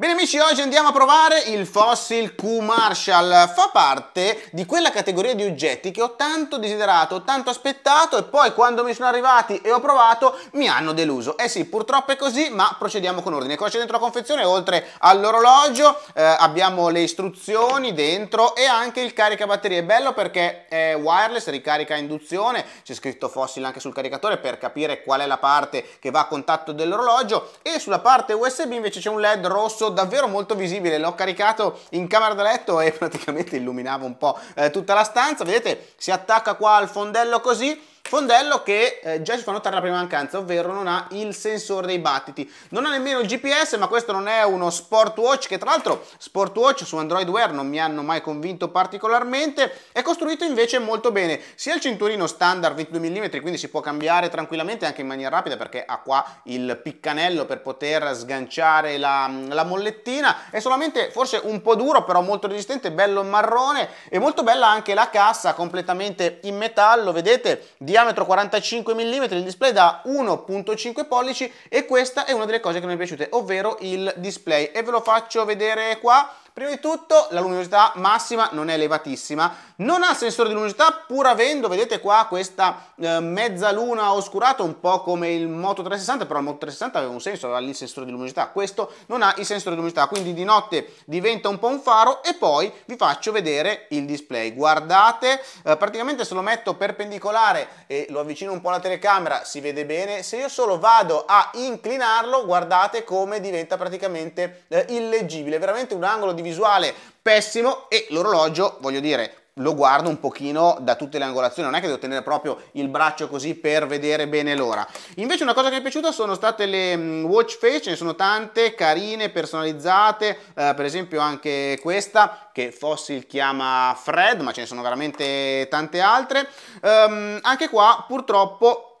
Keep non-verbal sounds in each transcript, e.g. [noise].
Bene amici, oggi andiamo a provare il Fossil Q Marshall, fa parte di quella categoria di oggetti che ho tanto desiderato, tanto aspettato e poi quando mi sono arrivati e ho provato mi hanno deluso. Eh sì, purtroppo è così, ma procediamo con ordine. Qua c'è dentro la confezione, oltre all'orologio eh, abbiamo le istruzioni dentro e anche il caricabatterie. È bello perché è wireless, ricarica a induzione, c'è scritto Fossil anche sul caricatore per capire qual è la parte che va a contatto dell'orologio e sulla parte USB invece c'è un LED rosso davvero molto visibile, l'ho caricato in camera da letto e [laughs] praticamente illuminava un po' eh, tutta la stanza, vedete si attacca qua al fondello così Fondello che eh, già si fa notare la prima mancanza, ovvero non ha il sensore dei battiti. Non ha nemmeno il GPS, ma questo non è uno Sportwatch che tra l'altro Sportwatch su Android Wear non mi hanno mai convinto particolarmente. È costruito invece molto bene, sia il cinturino standard 22 mm, quindi si può cambiare tranquillamente anche in maniera rapida perché ha qua il piccanello per poter sganciare la, la mollettina. È solamente forse un po' duro, però molto resistente, bello marrone e molto bella anche la cassa completamente in metallo, vedete? diametro 45 mm, il display da 1.5 pollici e questa è una delle cose che mi è piaciuta, ovvero il display. E ve lo faccio vedere qua Prima di tutto la luminosità massima non è elevatissima, non ha sensore di luminosità pur avendo, vedete qua, questa eh, luna oscurata un po' come il Moto 360, però il Moto 360 aveva un senso, aveva lì il sensore di luminosità, questo non ha il sensore di luminosità, quindi di notte diventa un po' un faro e poi vi faccio vedere il display. Guardate, eh, praticamente se lo metto perpendicolare e lo avvicino un po' alla telecamera si vede bene, se io solo vado a inclinarlo guardate come diventa praticamente eh, illeggibile, veramente un angolo di visuale pessimo e l'orologio, voglio dire, lo guardo un pochino da tutte le angolazioni, non è che devo tenere proprio il braccio così per vedere bene l'ora. Invece una cosa che mi è piaciuta sono state le mm, watch face, ce ne sono tante, carine, personalizzate, eh, per esempio anche questa che Fossil chiama Fred, ma ce ne sono veramente tante altre. Um, anche qua purtroppo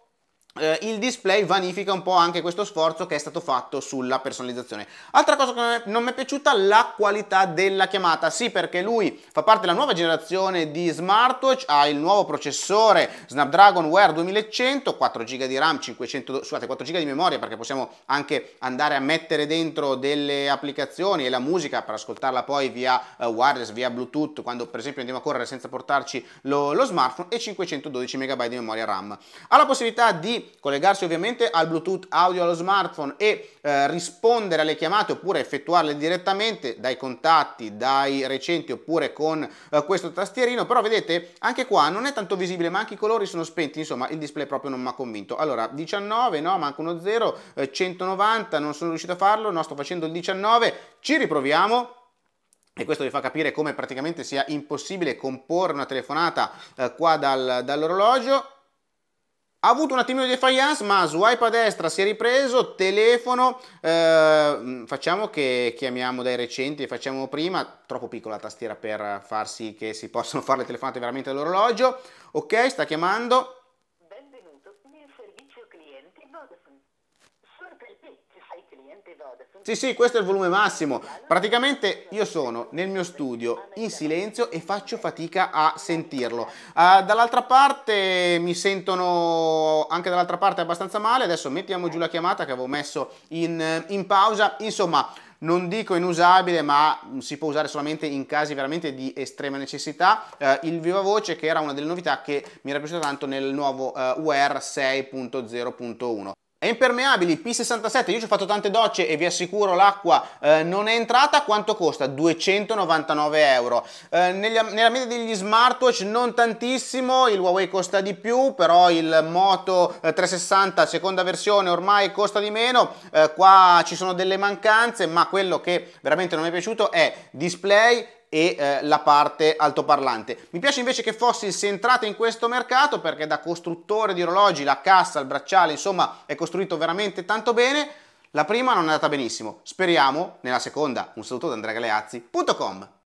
eh, il display vanifica un po' anche questo sforzo che è stato fatto sulla personalizzazione. Altra cosa che non mi è piaciuta, la qualità della chiamata. Sì, perché lui fa parte della nuova generazione di smartwatch, ha il nuovo processore Snapdragon Wear 2100, 4 GB di RAM, 500, scusate, 4 GB di memoria, perché possiamo anche andare a mettere dentro delle applicazioni e la musica per ascoltarla poi via eh, wireless, via Bluetooth, quando per esempio andiamo a correre senza portarci lo, lo smartphone, e 512 MB di memoria RAM. Ha la possibilità di collegarsi ovviamente al Bluetooth audio allo smartphone e eh, rispondere alle chiamate oppure effettuarle direttamente dai contatti, dai recenti oppure con eh, questo tastierino, però vedete anche qua non è tanto visibile ma anche i colori sono spenti, insomma il display proprio non mi ha convinto. Allora 19, no, manca uno 0, eh, 190, non sono riuscito a farlo, no, sto facendo il 19, ci riproviamo, e questo vi fa capire come praticamente sia impossibile comporre una telefonata eh, qua dal, dall'orologio ha avuto un attimino di defiance, ma swipe a destra si è ripreso, telefono, eh, mm, facciamo che chiamiamo dai recenti, facciamo prima, troppo piccola la tastiera per far sì che si possano fare le telefonate veramente all'orologio. Ok, sta chiamando. Benvenuto nel servizio clienti Vodafone. Sì, sì, questo è il volume massimo. Praticamente io sono nel mio studio in silenzio e faccio fatica a sentirlo. Uh, dall'altra parte mi sentono anche dall'altra parte abbastanza male. Adesso mettiamo giù la chiamata che avevo messo in, in pausa. Insomma, non dico inusabile, ma si può usare solamente in casi veramente di estrema necessità. Eh, il viva voce, che era una delle novità che mi era piaciuta tanto nel nuovo eh, UR 6.0.1. È impermeabile, P67, io ci ho fatto tante docce e vi assicuro l'acqua eh, non è entrata, quanto costa? 299 euro. Eh, nella, nella, media degli smartwatch non tantissimo, il Huawei costa di più, però il Moto 360 eh, seconda versione ormai costa di meno, eh, qua ci sono delle mancanze, ma quello che veramente non mi è piaciuto è display e eh, la parte altoparlante. Mi piace invece che Fossils sia entrata in questo mercato perché da costruttore di orologi, la cassa, il bracciale, insomma, è costruito veramente tanto bene. La prima non è andata benissimo, speriamo nella seconda. Un saluto da AndreaGaleazzi.com